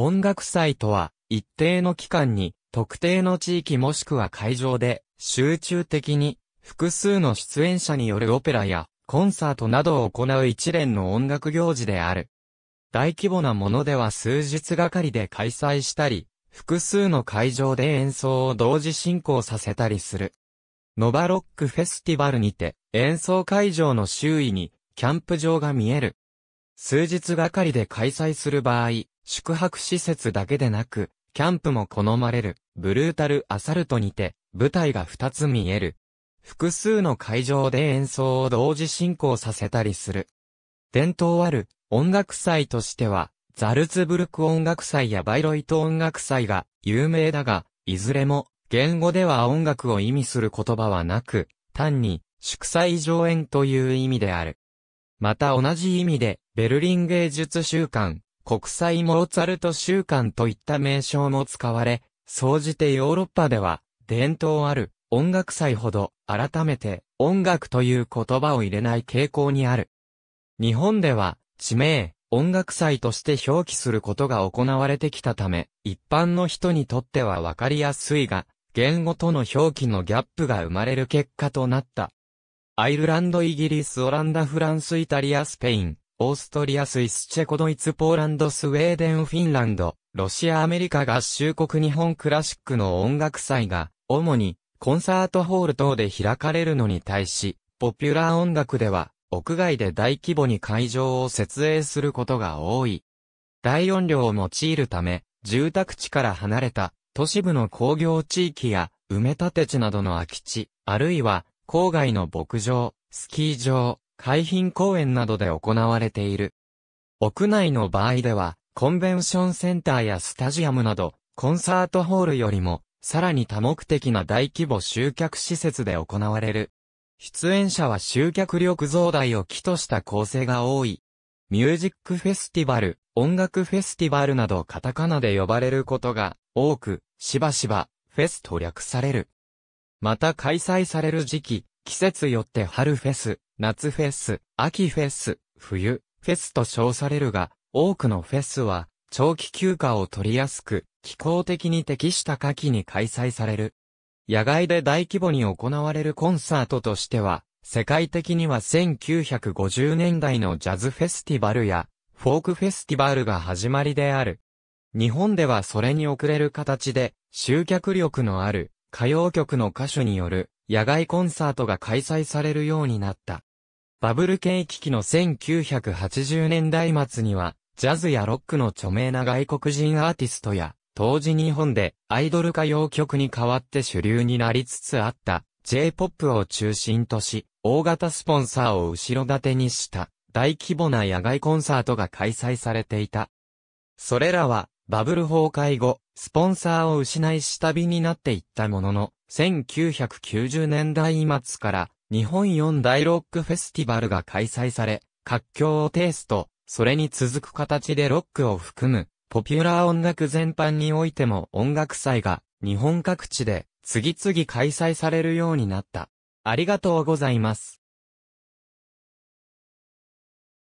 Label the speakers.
Speaker 1: 音楽祭とは、一定の期間に、特定の地域もしくは会場で、集中的に、複数の出演者によるオペラや、コンサートなどを行う一連の音楽行事である。大規模なものでは数日がかりで開催したり、複数の会場で演奏を同時進行させたりする。ノバロックフェスティバルにて、演奏会場の周囲に、キャンプ場が見える。数日がかりで開催する場合、宿泊施設だけでなく、キャンプも好まれる、ブルータルアサルトにて、舞台が2つ見える。複数の会場で演奏を同時進行させたりする。伝統ある音楽祭としては、ザルツブルク音楽祭やバイロイト音楽祭が有名だが、いずれも言語では音楽を意味する言葉はなく、単に祝祭上演という意味である。また同じ意味で、ベルリン芸術週間、国際モーツァルト週間といった名称も使われ、総じてヨーロッパでは、伝統ある音楽祭ほど、改めて音楽という言葉を入れない傾向にある。日本では、地名、音楽祭として表記することが行われてきたため、一般の人にとってはわかりやすいが、言語との表記のギャップが生まれる結果となった。アイルランド、イギリス、オランダ、フランス、イタリア、スペイン、オーストリア、スイス、チェコ、ドイツ、ポーランド、スウェーデン、フィンランド、ロシア、アメリカ合衆国日本クラシックの音楽祭が、主にコンサートホール等で開かれるのに対し、ポピュラー音楽では、屋外で大規模に会場を設営することが多い。大音量を用いるため、住宅地から離れた都市部の工業地域や埋め立て地などの空き地、あるいは郊外の牧場、スキー場、海浜公園などで行われている。屋内の場合では、コンベンションセンターやスタジアムなど、コンサートホールよりも、さらに多目的な大規模集客施設で行われる。出演者は集客力増大を基とした構成が多い。ミュージックフェスティバル、音楽フェスティバルなどカタカナで呼ばれることが多く、しばしば、フェスと略される。また開催される時期、季節よって春フェス、夏フェス、秋フェス、冬フェスと称されるが、多くのフェスは長期休暇を取りやすく、気候的に適した夏季に開催される。野外で大規模に行われるコンサートとしては、世界的には1950年代のジャズフェスティバルやフォークフェスティバルが始まりである。日本ではそれに遅れる形で集客力のある歌謡曲の歌手による野外コンサートが開催されるようになった。バブル景気期の1980年代末には、ジャズやロックの著名な外国人アーティストや、当時日本でアイドル歌謡曲に代わって主流になりつつあった J-POP を中心とし、大型スポンサーを後ろ盾にした大規模な野外コンサートが開催されていた。それらはバブル崩壊後、スポンサーを失い下火になっていったものの、1990年代末から日本四大ロックフェスティバルが開催され、活況をテイスト、それに続く形でロックを含む、ポピュラー音楽全般においても音楽祭が日本各地で次々開催されるようになった。ありがとうございます。